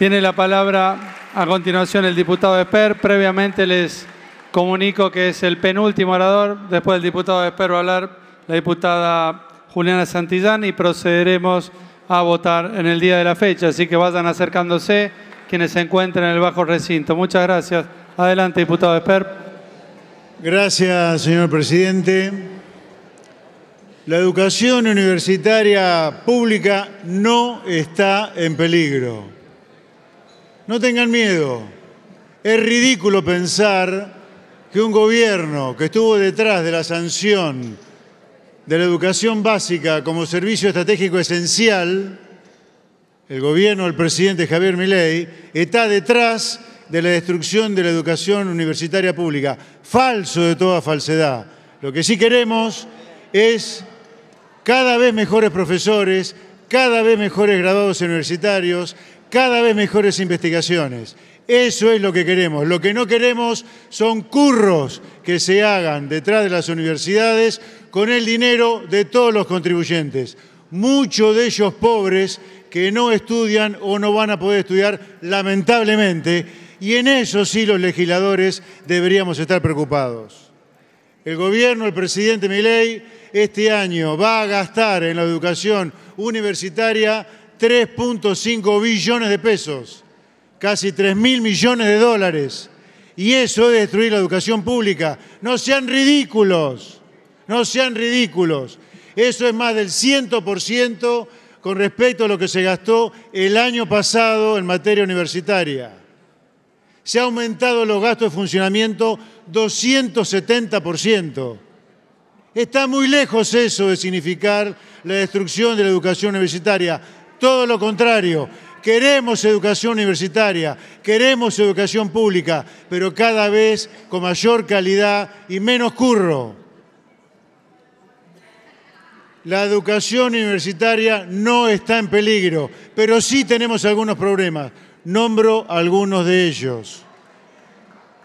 Tiene la palabra a continuación el diputado Esper. Previamente les comunico que es el penúltimo orador. Después del diputado Esper va a hablar la diputada Juliana Santillán y procederemos a votar en el día de la fecha. Así que vayan acercándose quienes se encuentren en el bajo recinto. Muchas gracias. Adelante, diputado Esper. Gracias, señor presidente. La educación universitaria pública no está en peligro. No tengan miedo. Es ridículo pensar que un gobierno que estuvo detrás de la sanción de la educación básica como servicio estratégico esencial, el gobierno del presidente Javier Milei, está detrás de la destrucción de la educación universitaria pública. Falso de toda falsedad. Lo que sí queremos es cada vez mejores profesores, cada vez mejores graduados universitarios, cada vez mejores investigaciones. Eso es lo que queremos. Lo que no queremos son curros que se hagan detrás de las universidades con el dinero de todos los contribuyentes. Muchos de ellos pobres que no estudian o no van a poder estudiar, lamentablemente, y en eso sí los legisladores deberíamos estar preocupados. El gobierno, el presidente Milei, este año va a gastar en la educación universitaria 3.5 billones de pesos, casi 3 mil millones de dólares. Y eso es destruir la educación pública. No sean ridículos, no sean ridículos. Eso es más del 100% con respecto a lo que se gastó el año pasado en materia universitaria. Se han aumentado los gastos de funcionamiento 270%. Está muy lejos eso de significar la destrucción de la educación universitaria todo lo contrario. Queremos educación universitaria, queremos educación pública, pero cada vez con mayor calidad y menos curro. La educación universitaria no está en peligro, pero sí tenemos algunos problemas. Nombro algunos de ellos.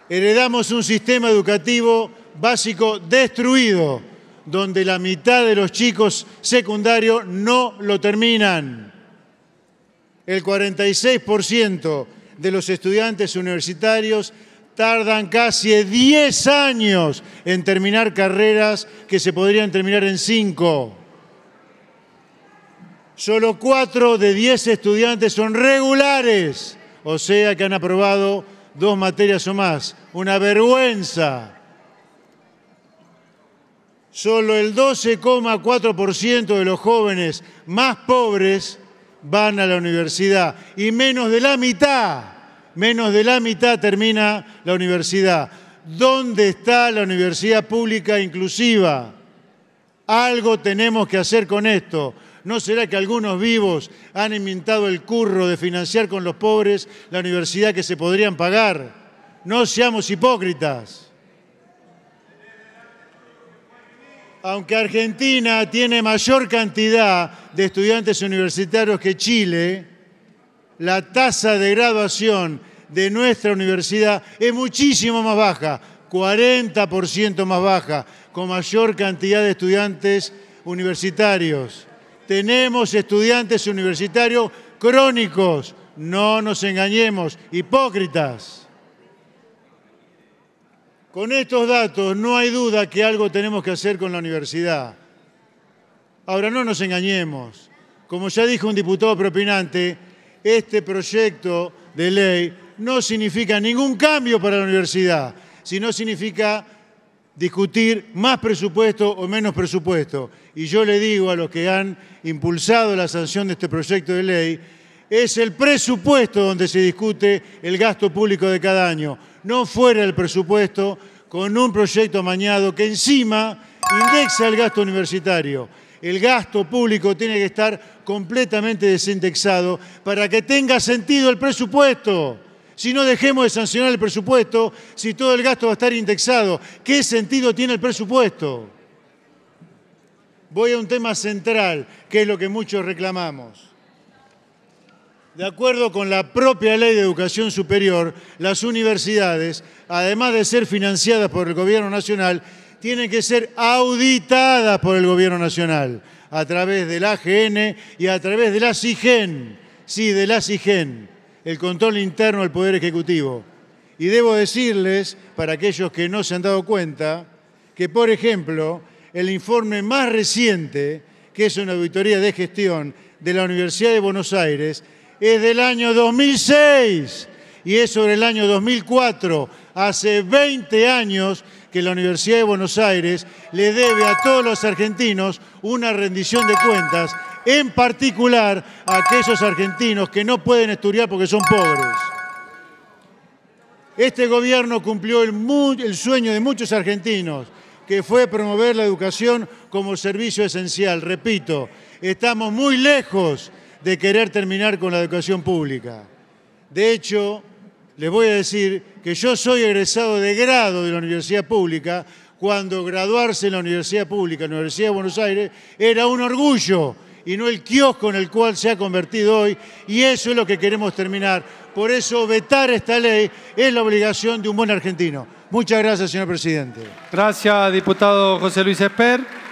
Heredamos un sistema educativo básico destruido, donde la mitad de los chicos secundarios no lo terminan el 46% de los estudiantes universitarios tardan casi 10 años en terminar carreras que se podrían terminar en 5. Solo 4 de 10 estudiantes son regulares, o sea que han aprobado dos materias o más. Una vergüenza. Solo el 12,4% de los jóvenes más pobres van a la universidad y menos de la mitad, menos de la mitad termina la universidad. ¿Dónde está la universidad pública inclusiva? Algo tenemos que hacer con esto. ¿No será que algunos vivos han inventado el curro de financiar con los pobres la universidad que se podrían pagar? No seamos hipócritas. aunque Argentina tiene mayor cantidad de estudiantes universitarios que Chile, la tasa de graduación de nuestra universidad es muchísimo más baja, 40% más baja, con mayor cantidad de estudiantes universitarios. Tenemos estudiantes universitarios crónicos, no nos engañemos, hipócritas. Con estos datos no hay duda que algo tenemos que hacer con la universidad. Ahora, no nos engañemos. Como ya dijo un diputado propinante, este proyecto de ley no significa ningún cambio para la universidad, sino significa discutir más presupuesto o menos presupuesto. Y yo le digo a los que han impulsado la sanción de este proyecto de ley es el presupuesto donde se discute el gasto público de cada año, no fuera el presupuesto con un proyecto mañado que encima indexa el gasto universitario. El gasto público tiene que estar completamente desindexado para que tenga sentido el presupuesto. Si no dejemos de sancionar el presupuesto, si todo el gasto va a estar indexado, ¿qué sentido tiene el presupuesto? Voy a un tema central, que es lo que muchos reclamamos. De acuerdo con la propia ley de educación superior, las universidades, además de ser financiadas por el gobierno nacional, tienen que ser auditadas por el gobierno nacional a través del AGN y a través de la CIGEN, sí, de la CIGEN, el control interno del Poder Ejecutivo. Y debo decirles, para aquellos que no se han dado cuenta, que por ejemplo, el informe más reciente, que es una auditoría de gestión de la Universidad de Buenos Aires, es del año 2006 y es sobre el año 2004, hace 20 años que la Universidad de Buenos Aires le debe a todos los argentinos una rendición de cuentas, en particular a aquellos argentinos que no pueden estudiar porque son pobres. Este gobierno cumplió el, sueño de muchos argentinos, que fue promover la educación como servicio esencial. Repito, estamos muy lejos de querer terminar con la educación pública. De hecho, les voy a decir que yo soy egresado de grado de la universidad pública cuando graduarse en la universidad pública, en la Universidad de Buenos Aires, era un orgullo y no el kiosco en el cual se ha convertido hoy. Y eso es lo que queremos terminar. Por eso vetar esta ley es la obligación de un buen argentino. Muchas gracias, señor presidente. Gracias, diputado José Luis Esper.